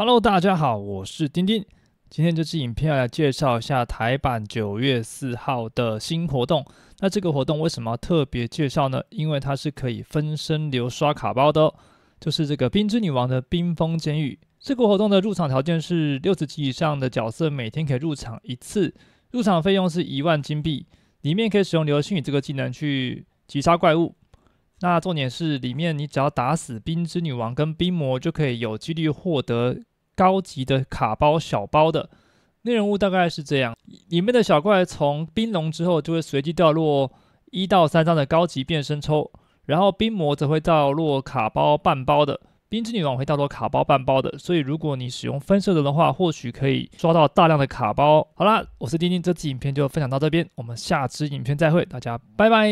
Hello，大家好，我是丁丁。今天这支影片要来介绍一下台版九月四号的新活动。那这个活动为什么要特别介绍呢？因为它是可以分身流刷卡包的，哦，就是这个冰之女王的冰封监狱。这个活动的入场条件是六十级以上的角色，每天可以入场一次，入场费用是一万金币。里面可以使用流星雨这个技能去击杀怪物。那重点是里面你只要打死冰之女王跟冰魔，就可以有几率获得高级的卡包小包的内容物，大概是这样。里面的小怪从冰龙之后就会随机掉落一到三张的高级变身抽，然后冰魔则会掉落卡包半包的，冰之女王会掉落卡包半包的。所以如果你使用分色的的话，或许可以抓到大量的卡包。好啦，我是丁丁，这期影片就分享到这边，我们下期影片再会，大家拜拜。